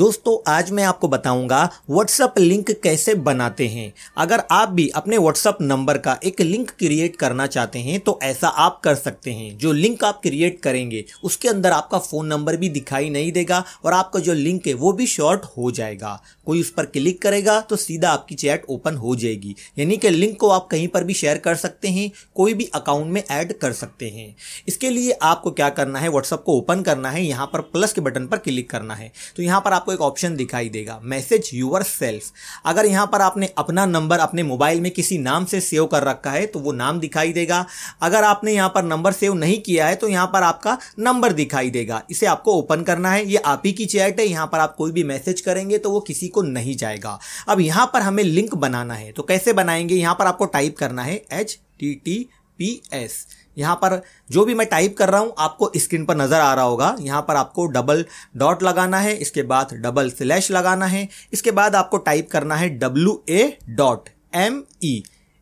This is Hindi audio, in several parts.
दोस्तों आज मैं आपको बताऊंगा व्हाट्सअप लिंक कैसे बनाते हैं अगर आप भी अपने व्हाट्सएप नंबर का एक लिंक क्रिएट करना चाहते हैं तो ऐसा आप कर सकते हैं जो लिंक आप क्रिएट करेंगे उसके अंदर आपका फ़ोन नंबर भी दिखाई नहीं देगा और आपका जो लिंक है वो भी शॉर्ट हो जाएगा कोई उस पर क्लिक करेगा तो सीधा आपकी चैट ओपन हो जाएगी यानी कि लिंक को आप कहीं पर भी शेयर कर सकते हैं कोई भी अकाउंट में ऐड कर सकते हैं इसके लिए आपको क्या करना है व्हाट्सअप को ओपन करना है यहाँ पर प्लस के बटन पर क्लिक करना है तो यहाँ पर आपको आपको एक ऑप्शन दिखाई देगा मैसेज यूअर सेल्फ अगर यहाँ पर आपने अपना नंबर अपने मोबाइल में किसी नाम से सेव कर रखा है तो वो नाम दिखाई देगा अगर आपने यहाँ पर नंबर सेव नहीं किया है तो यहाँ पर आपका नंबर दिखाई देगा इसे आपको ओपन करना है ये आप ही की चैट है यहाँ पर आप कोई भी मैसेज करेंगे तो वो किसी को नहीं जाएगा अब यहाँ पर हमें लिंक बनाना है तो कैसे बनाएंगे यहाँ पर आपको टाइप करना है H T T P S यहाँ पर जो भी मैं टाइप कर रहा हूँ आपको स्क्रीन पर नज़र आ रहा होगा यहाँ पर आपको डबल डॉट लगाना है इसके बाद डबल स्लैश लगाना है इसके बाद आपको टाइप करना है W A dot M E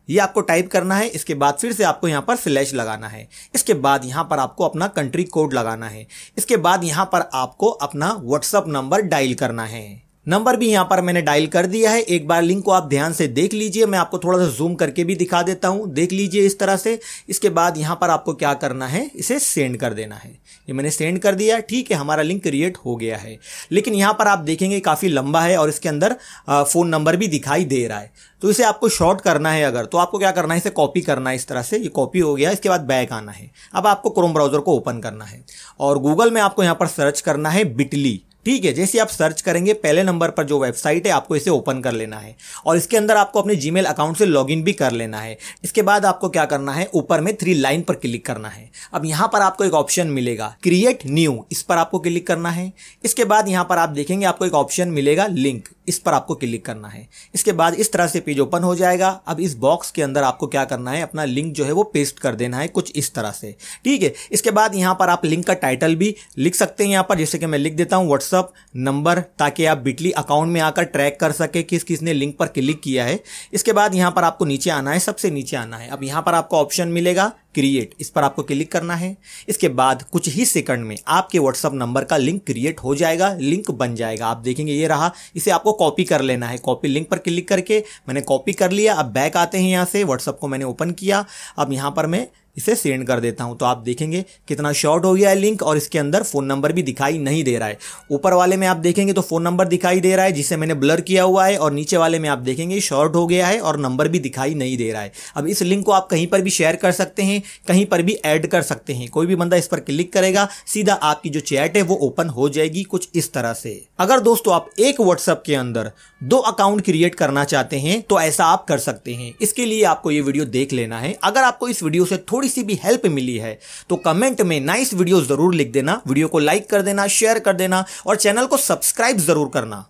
ये आपको टाइप करना है इसके बाद फिर से आपको यहाँ पर स्लैश लगाना है इसके बाद यहाँ पर आपको अपना कंट्री कोड लगाना है इसके बाद यहाँ पर आपको अपना व्हाट्सअप नंबर डायल करना है नंबर भी यहां पर मैंने डायल कर दिया है एक बार लिंक को आप ध्यान से देख लीजिए मैं आपको थोड़ा सा जूम करके भी दिखा देता हूं देख लीजिए इस तरह से इसके बाद यहां पर आपको क्या करना है इसे सेंड कर देना है ये मैंने सेंड कर दिया ठीक है हमारा लिंक क्रिएट हो गया है लेकिन यहाँ पर आप देखेंगे काफ़ी लंबा है और इसके अंदर फ़ोन नंबर भी दिखाई दे रहा है तो इसे आपको शॉर्ट करना है अगर तो आपको क्या करना है इसे कॉपी करना है इस तरह से ये कॉपी हो गया इसके बाद बैक आना है अब आपको क्रोम ब्राउज़र को ओपन करना है और गूगल में आपको यहाँ पर सर्च करना है बिटली ठीक है जैसे आप सर्च करेंगे पहले नंबर पर जो वेबसाइट है आपको इसे ओपन कर लेना है और इसके अंदर आपको अपने जीमेल अकाउंट से लॉगिन भी कर लेना है इसके बाद आपको क्या करना है ऊपर में थ्री लाइन पर क्लिक करना है अब यहाँ पर आपको एक ऑप्शन मिलेगा क्रिएट न्यू इस पर आपको क्लिक करना है इसके बाद यहाँ पर आप देखेंगे आपको एक ऑप्शन मिलेगा लिंक इस पर आपको क्लिक करना है इसके बाद इस तरह से पेज ओपन हो जाएगा अब इस बॉक्स के अंदर आपको क्या करना है अपना लिंक जो है वो पेस्ट कर देना है कुछ इस तरह से ठीक है इसके बाद यहाँ पर आप लिंक का टाइटल भी लिख सकते हैं यहाँ पर जैसे कि मैं लिख देता हूँ व्हाट्स व्हाट्सअप नंबर ताकि आप बिटली अकाउंट में आकर ट्रैक कर सके किस किसने लिंक पर क्लिक किया है इसके बाद यहाँ पर आपको नीचे आना है सबसे नीचे आना है अब यहाँ पर आपको ऑप्शन मिलेगा क्रिएट इस पर आपको क्लिक करना है इसके बाद कुछ ही सेकंड में आपके व्हाट्सअप नंबर का लिंक क्रिएट हो जाएगा लिंक बन जाएगा आप देखेंगे ये रहा इसे आपको कॉपी कर लेना है कॉपी लिंक पर क्लिक करके मैंने कॉपी कर लिया अब बैक आते हैं यहाँ से व्हाट्सअप को मैंने ओपन किया अब यहाँ पर मैं इसे सेंड कर देता हूँ तो आप देखेंगे कितना शॉर्ट हो गया है लिंक और इसके अंदर फ़ोन नंबर भी दिखाई नहीं दे रहा है ऊपर वाले में आप देखेंगे तो फ़ोन नंबर दिखाई दे रहा है जिसे मैंने ब्लर किया हुआ है और नीचे वाले में आप देखेंगे शॉर्ट हो गया है और नंबर भी दिखाई नहीं दे रहा है अब इस लिंक को आप कहीं पर भी शेयर कर सकते हैं में कहीं पर भी ऐड कर सकते हैं कोई भी बंदा इस पर क्लिक करेगा सीधा आपकी जो चैट है वो ओपन हो जाएगी कुछ इस तरह से अगर दोस्तों आप एक व्हाट्सएप के अंदर दो अकाउंट क्रिएट करना चाहते हैं तो ऐसा आप कर सकते हैं इसके लिए आपको ये वीडियो देख लेना है अगर आपको इस वीडियो से थोड़ी सी भी हेल्प मिली है तो कमेंट में नाइस वीडियो जरूर लिख देना वीडियो को लाइक कर देना शेयर कर देना और चैनल को सब्सक्राइब जरूर करना